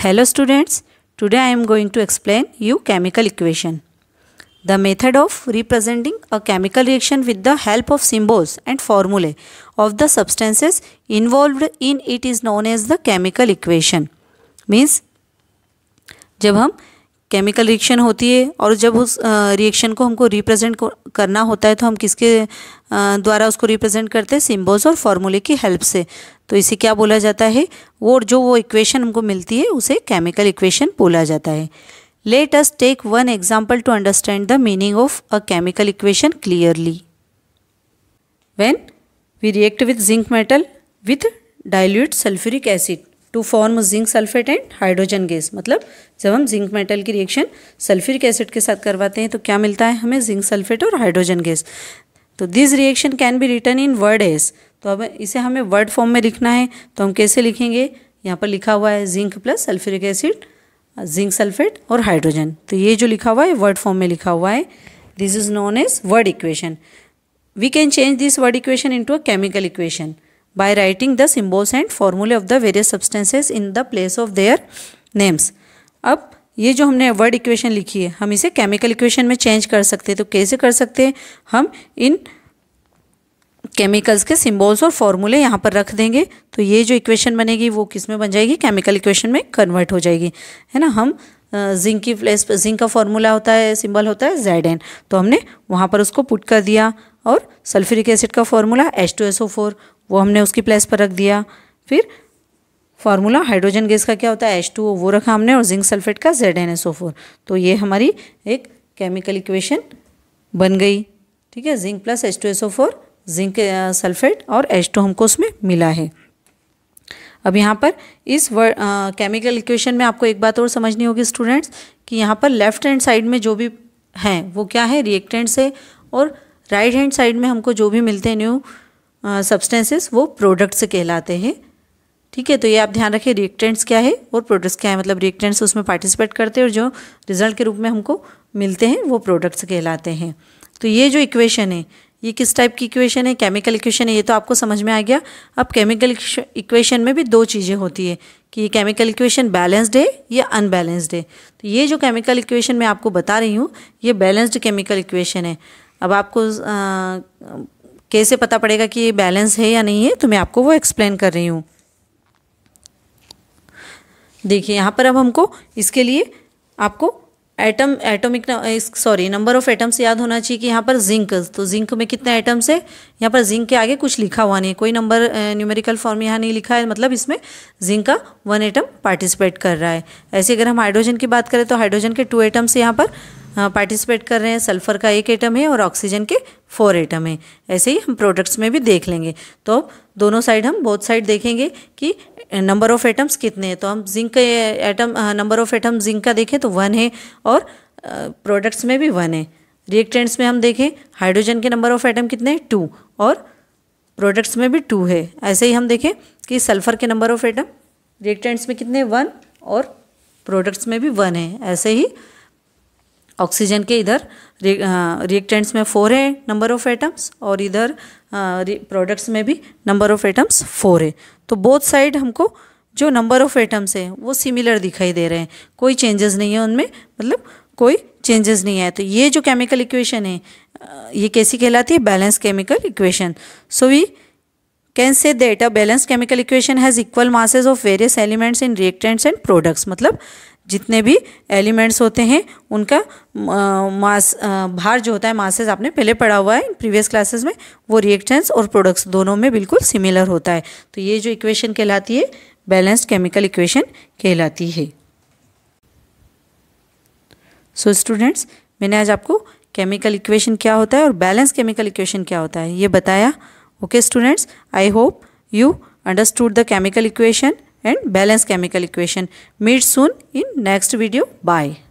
Hello students, today I am going to explain you chemical equation. The method of representing a chemical reaction with the help of symbols and formulae of the substances involved in it is known as the chemical equation. Means जब हम chemical reaction होती है और जब उस reaction को हमको represent करना होता है तो हम किसके द्वारा उसको रिप्रेजेंट करते हैं सिम्बल्स और फॉर्मूले की हेल्प से तो इसे क्या बोला जाता है वो जो वो इक्वेशन हमको मिलती है उसे केमिकल इक्वेशन बोला जाता है let us take one example to understand the meaning of a chemical equation clearly when we react with zinc metal with dilute sulphuric acid to form zinc sulphate and hydrogen gas मतलब जब हम zinc metal की reaction sulphuric acid के साथ करवाते हैं तो क्या मिलता है हमें जिंक सल्फेट और हाइड्रोजन गैस तो this reaction can be written in words तो अब इसे हमें वर्ड फॉर्म में लिखना है तो हम कैसे लिखेंगे यहाँ पर लिखा हुआ है zinc plus sulphuric acid zinc sulphate और हाइड्रोजन तो ये जो लिखा हुआ है वर्ड फॉर्म में लिखा हुआ है this is known as word equation we can change this word equation into a chemical equation by writing the symbols and formula of the various substances in the place of their names अब ये जो हमने word equation लिखी है हम इसे chemical equation में change कर सकते हैं तो कैसे कर सकते हैं हम इन केमिकल्स के सिंबल्स और फॉर्मूले यहाँ पर रख देंगे तो ये जो इक्वेशन बनेगी वो किस में बन जाएगी केमिकल इक्वेशन में कन्वर्ट हो जाएगी है ना हम जिंक की प्लेस जिंक का फॉर्मूला होता है सिंबल होता है जेड एन तो हमने वहाँ पर उसको पुट कर दिया और सल्फ्यूरिक एसिड का formula H two S O four वो हमने उसकी प्लेस पर रख दिया फिर फार्मूला हाइड्रोजन गैस का क्या होता है एच टू वो रखा हमने और जिंक सल्फेट का जेड एन फोर तो ये हमारी एक केमिकल इक्वेशन बन गई ठीक है zinc plus H two S four zinc sulphate और एच टू हमको उसमें मिला है अब यहाँ पर इस वर्ड केमिकल इक्वेशन में आपको एक बात और समझनी होगी स्टूडेंट्स कि यहाँ पर लेफ्ट हैंड साइड में जो भी हैं वो क्या है रिएक्टेंट्स है और राइट हैंड साइड में हमको जो भी मिलते हैं न्यू सब्सटेंसेस वो प्रोडक्ट्स कहलाते हैं ठीक है तो ये आप ध्यान रखें रिएक्टेंट्स क्या है और प्रोडक्ट्स क्या है मतलब रिएक्टेंट्स उसमें पार्टिसिपेट करते हैं और जो रिजल्ट के रूप में हमको मिलते हैं वो प्रोडक्ट्स कहलाते हैं तो ये जो इक्वेशन है ये किस टाइप की इक्वेशन है केमिकल इक्वेशन है ये तो आपको समझ में आ गया अब केमिकल इक्वेशन में भी दो चीज़ें होती है कि ये केमिकल इक्वेशन बैलेंस्ड है या अनबैलेंस्ड है तो ये जो केमिकल इक्वेशन मैं आपको बता रही हूँ ये बैलेंस्ड केमिकल इक्वेशन है अब आपको आ, कैसे पता पड़ेगा कि ये बैलेंस है या नहीं है तो मैं आपको वो एक्सप्लेन कर रही हूँ देखिए यहाँ पर अब हमको इसके लिए आपको atom atomic sorry number of atoms याद होना चाहिए कि यहाँ पर जिंक तो जिंक में कितने एटम्स है यहाँ पर जिंक के आगे कुछ लिखा हुआ नहीं कोई नंबर न्यूमेरिकल फॉर्म यहाँ नहीं लिखा है मतलब इसमें जिंक का वन एटम पार्टिसिपेट कर रहा है ऐसे अगर हम हाइड्रोजन की बात करें तो हाइड्रोजन के टू एटम्स यहाँ पर पार्टिसिपेट हाँ, कर रहे हैं सल्फर का एक एटम है और ऑक्सीजन के फोर एटम है ऐसे ही हम प्रोडक्ट्स में भी देख लेंगे तो दोनों साइड हम बोथ साइड देखेंगे कि नंबर ऑफ एटम्स कितने हैं तो हम जिंक के atom number of atom zinc का देखें तो वन है और प्रोडक्ट्स में भी वन है रिएक्टेंट्स में हम देखें हाइड्रोजन के नंबर ऑफ एटम कितने हैं टू और प्रोडक्ट्स में भी टू है ऐसे ही हम देखें कि सल्फर के नंबर ऑफ एटम रिएक्टेंट्स में कितने वन और प्रोडक्ट्स में भी वन है ऐसे ही ऑक्सीजन के इधर रिएक्टेंट्स में फोर है नंबर ऑफ एटम्स और इधर प्रोडक्ट्स में भी नंबर ऑफ एटम्स फोर है तो बोथ साइड हमको जो नंबर ऑफ एटम्स है वो सिमिलर दिखाई दे रहे हैं कोई चेंजेस नहीं है उनमें मतलब कोई चेंजेस नहीं है तो ये जो केमिकल इक्वेशन है ये कैसी कहलाती है balance chemical equation so we can say that a balance chemical equation has equal masses of various elements in reactants and products मतलब जितने भी एलिमेंट्स होते हैं उनका मास भार जो होता है मासेज आपने पहले पढ़ा हुआ है प्रीवियस क्लासेस में वो रिएक्टेंट्स और प्रोडक्ट्स दोनों में बिल्कुल सिमिलर होता है तो ये जो इक्वेशन कहलाती है बैलेंस्ड केमिकल इक्वेशन कहलाती है सो so स्टूडेंट्स मैंने आज आपको केमिकल इक्वेशन क्या होता है और बैलेंस केमिकल इक्वेशन क्या होता है ये बताया Okay students, I hope you understood the chemical equation and balance chemical equation. Meet soon in next video. Bye.